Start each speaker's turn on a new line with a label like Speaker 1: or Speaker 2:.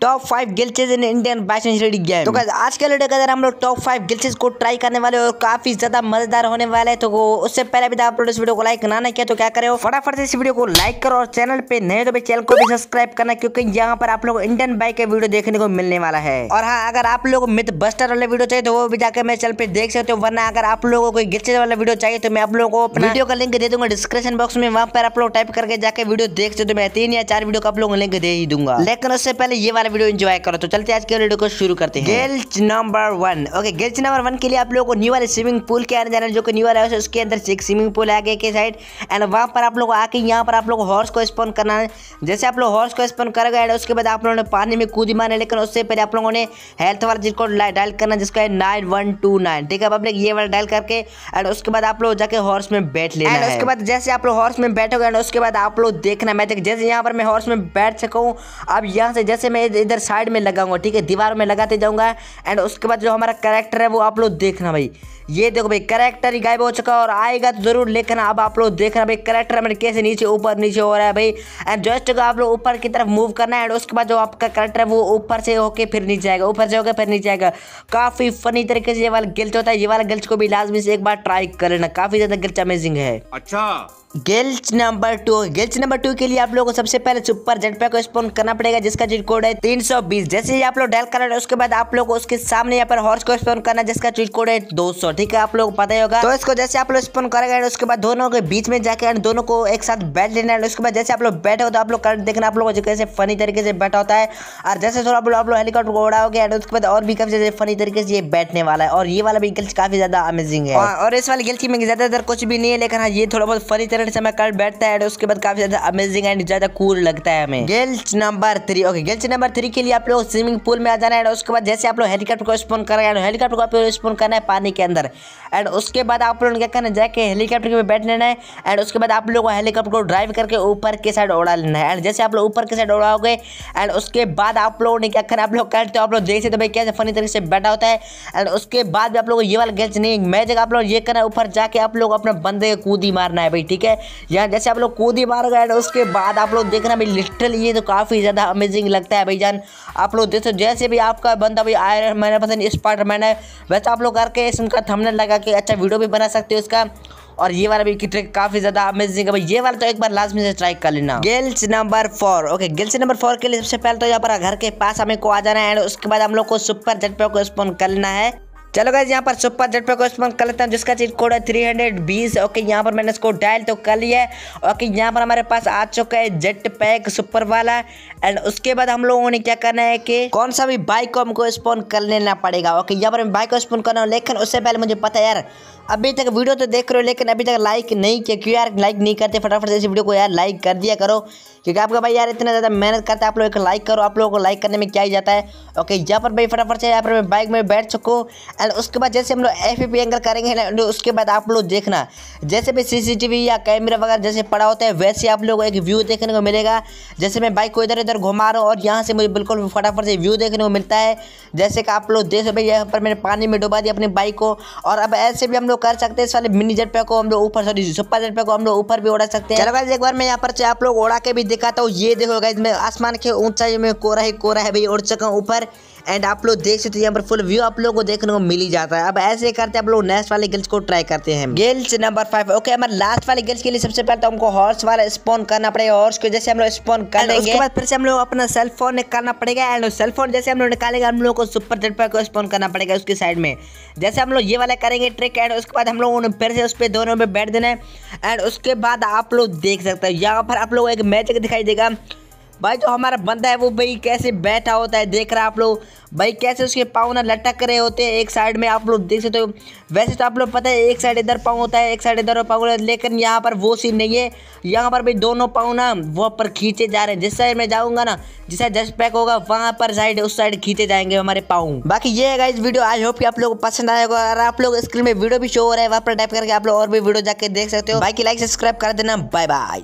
Speaker 1: top five glitches in Indian batsman riding game तो आज के वीडियो अगर हम लोग टॉप फाइव गिल्चेज को ट्राई करने वाले और काफी ज्यादा मजेदार होने वाले तो उससे पहले भी आप लोग इस वीडियो को लाइक ना किया तो क्या करे फटाफट से इस वीडियो को लाइक करो और चैनल पे नए तो चैनल को भी सब्सक्राइब करना क्योंकि यहाँ पर आप लोग इंडियन बाइक के वीडियो देखने को मिलने वाला है और हाँ अगर आप लोग मिथ बस्टर वाले वीडियो चाहिए तो वो भी जाकर मेरे चैनल पे देख सकते हो वरना अगर आप लोगों को गिल्चेज वाला वीडियो चाहिए तो मैं आप लोगों को वीडियो का लिंक दे दूंगा डिस्क्रिप्शन बॉक्स में वहाँ पर आप लोग टाइप करके जाकर वीडियो देख सकते हो मैं तीन या चार वीडियो का आप लोगों को लिंक दे ही दूंगा लेकिन उससे पहले ये वाला वीडियो एंजॉय करो तो चलते आज के वीडियो को शुरू करते हैं glitch number one okay glitch number one के लिए आप लोगों को न्यू वाले स्विमिंग पूल के आने जाना जो कि न्यू वाला है उसके अंदर एक स्विमिंग पूल आगे के साइड एंड वहाँ पर आप लोग आके यहाँ पर आप लोग हॉर्स को स्पॉन करना है जैसे आप लोग हॉर्स को स्पॉन करोगे एंड उसके बाद आप लोगों ने पानी में कूदी मारना लेकिन उससे पहले आप लोगों ने हेल्थ वाला जिसको डायल करना जिसका है नाइन वन टू नाइन ठीक है अब आप ये वाला डायल करके एंड उसके बाद आप लोग जाके हॉर्स में बैठ लेना एंड उसके बाद जैसे आप लोग हॉर्स में बैठोगे एंड उसके बाद आप लोग देखना मैं तो जैसे यहाँ पर मैं हॉर्स में बैठ सकूँ अब यहाँ से जैसे मैं इधर साइड में लगाऊंगा ठीक है दीवार में लगाते जाऊंगा एंड उसके बाद जो हमारा करेक्टर है वो आप लोग देखना भाई ये देखो भाई करेक्टर ही गायब हो चुका है और आएगा तो जरूर लेखना अब आप लोग देखना भाई करेक्टर हमारे कैसे नीचे ऊपर नीचे हो रहा है भाई एंड जस्ट आप लोग ऊपर की तरफ मूव करना है एंड उसके बाद जो आपका करेक्टर है वो ऊपर से होके फिर नीचे आएगा ऊपर से होकर फिर नीचे आएगा काफ़ी फनी तरीके से ये वाला गिल्च होता है ये वाला गिल्च को भी लाजमी से एक बार ट्राई कर लेना काफ़ी ज़्यादा गिल्च अमेजिंग है अच्छा glitch number two glitch number two के लिए आप लोगों को सबसे पहले सुपर जेट पैक को स्पोन करना पड़ेगा जिसका चीट कोड है 320 जैसे ही आप लोग डायल करेंगे उसके बाद आप लोग उसके सामने यहाँ पर हॉर्स को स्पोन करना जिसका चीट कोड है 200 ठीक है आप लोग पता ही होगा तो इसको जैसे आप लोग स्पॉन करेंगे उसके बाद दोनों के बीच में जाके दोनों को एक साथ बैठ लेना है उसके बाद जैसे आप लोग बैठे हो तो आप लोग करंट देखना आप लोगों को कैसे फनी तरीके से बैठा होता है और जैसे थोड़ा आप लोग हेलीकॉप्टर को उड़ाओगे एंड उसके बाद और भी काफी फनी तरीके से ये बैठने वाला है और ये वाला भी गिल्च काफी ज्यादा अमेजिंग है और इस वाले गिल्च में ज्यादातर कुछ भी नहीं है लेकिन हाँ ये थोड़ा बहुत फनी करने से हमें कल बैठता है उसके बाद काफी ज्यादा अमेजिंग एंड ज्यादा कूल लगता है हमें glitch number three okay glitch number three के लिए आप लोग स्विमिंग पूल में आ जाना है उसके बाद जैसे आप लोग हेलीकॉप्टर को स्पोन कर हेलीकॉप्टर को स्पोन करना है पानी के अंदर एंड उसके बाद आप लोग क्या करना जाके हेलीकॉप्टर में बैठ लेना है एंड उसके बाद आप लोग हेलीकॉप्टर को ड्राइव करके ऊपर के साइड उड़ा लेना है एंड जैसे आप लोग ऊपर के साइड उड़ाओगे एंड उसके बाद आप लोगों ने क्या करना आप लोग करते हो आप लोग देख सकते तो भाई कैसे फनी तरीके से बैठा होता है एंड उसके बाद भी आप लोग ये वाला गेल्स नहीं मैजिक आप लोग ये करना है ऊपर जाके आप लोग अपने बंदे को कूदी मारना है भाई ठीक है है यहाँ जैसे आप लोग कूद ही मार गए उसके बाद आप लोग देखना भाई लिटरल ये तो काफ़ी ज़्यादा अमेजिंग लगता है भाई जान आप लोग देखो जैसे भी आपका बंदा भाई आयरन मैन पसंद स्पाइडर मैन है वैसे आप लोग करके इसका थमने लगा कि अच्छा वीडियो भी बना सकते हो उसका और ये वाला भी ट्रिक काफी ज्यादा अमेजिंग है भाई ये वाला तो एक बार लास्ट में से ट्राई कर लेना glitch number four okay glitch number four के लिए सबसे पहले तो यहाँ पर घर के पास हमें को आ जाना है एंड उसके बाद हम लोग को सुपर जेट पे को स्पॉन कर लेना है चलो गाइज यहाँ पर सुपर जेट पे कोस्पन कर लेते हैं जिसका चीज कोड है थ्री हंड्रेड बीस ओके यहाँ पर मैंने इसको डायल तो कर लिया है ओके यहाँ पर हमारे पास आ चुका है जेट पैक सुपर वाला एंड उसके बाद हम लोगों ने क्या करना है कि कौन सा भी बाइक को हमको स्पॉन कर लेना पड़ेगा ओके यहाँ पर मैं बाइक को स्पॉन कर रहा हूँ लेकिन उससे पहले मुझे पता है यार अभी तक वीडियो तो देख रहे हो लेकिन अभी तक लाइक नहीं किया क्यों यार लाइक नहीं करते फटाफट से इस वीडियो को यार लाइक कर दिया करो क्योंकि आपका भाई यार इतना ज़्यादा मेहनत करता है आप लोग एक लाइक करो आप लोगों को लाइक करने में क्या ही जाता है ओके यहाँ पर भाई फटाफट से यहाँ पर मैं बाइक में बैठ सकूँ एंड उसके बाद जैसे हम लोग एफ एंगल करेंगे ना तो उसके बाद आप लोग देखना जैसे भी सीसीटीवी या कैमरा वगैरह जैसे पड़ा होता है वैसे आप लोग एक व्यू देखने को मिलेगा जैसे मैं बाइक को इधर इधर घुमा रहा हूँ और यहाँ से मुझे बिल्कुल फटाफट से व्यू देखने को मिलता है जैसे कि आप लोग देख सकते यहाँ पर मैंने पानी में डुबा दिया अपनी बाइक को और अब ऐसे भी हम लोग कर सकते हैं इस वाले मिनी जेट पे को हम लोग ऊपर सॉरी सुपर जेट पे को हम लोग ऊपर भी उड़ा सकते हैं चलो एक बार मैं यहाँ पर आप लोग उड़ा के भी दिखाता हूँ ये देखो इसमें आसमान के ऊंचाई में कोरा ही कोरा है भाई उड़ चुका हूँ ऊपर एंड आप लोग देख सकते हो यहाँ पर फुल व्यू आप लोगों को देखने को मिल ही जाता है अब ऐसे करते हैं आप लोग नेक्स्ट वाले गिल्स को ट्राई करते हैं गिल्स नंबर फाइव ओके हमारे लास्ट वाले गिल्स के लिए सबसे पहले तो हमको हॉर्स वाला स्पॉन करना पड़ेगा हॉर्स को जैसे हम लोग स्पॉन कर लेंगे फिर से हम लोग अपना सेल फोन निकालना पड़ेगा एंड सेल फोन जैसे हम लोग निकालेंगे हम लोग को सुपर जेट को स्पॉन करना पड़ेगा उसके साइड में जैसे हम लोग ये वाला करेंगे ट्रिक एंड उसके बाद हम लोग फिर से उस पर दोनों में बैठ देना है एंड उसके बाद आप लोग देख सकते हैं यहाँ पर आप लोग एक मैजिक दिखाई देगा भाई जो हमारा बंदा है वो भाई कैसे बैठा होता है देख रहा है आप लोग भाई कैसे उसके पाँव ना लटक रहे होते हैं एक साइड में आप लोग देख सकते हो वैसे तो आप लोग पता है एक साइड इधर पाँव होता है एक साइड इधर पाँव लेकिन यहाँ पर वो सीन नहीं है यहाँ पर भाई दोनों पाँव ना वहाँ पर खींचे जा रहे हैं जिस साइड में जाऊँगा ना जिस साइड जस्ट पैक होगा वहाँ पर साइड उस साइड खींचे जाएंगे हमारे पाँव बाकी ये है इस वीडियो आई होप कि आप लोग पसंद आएगा अगर आप लोग स्क्रीन में वीडियो भी शो हो रहा है वहाँ पर टाइप करके आप लोग और भी वीडियो जाके देख सकते हो बाकी लाइक सब्सक्राइब कर देना बाय बाय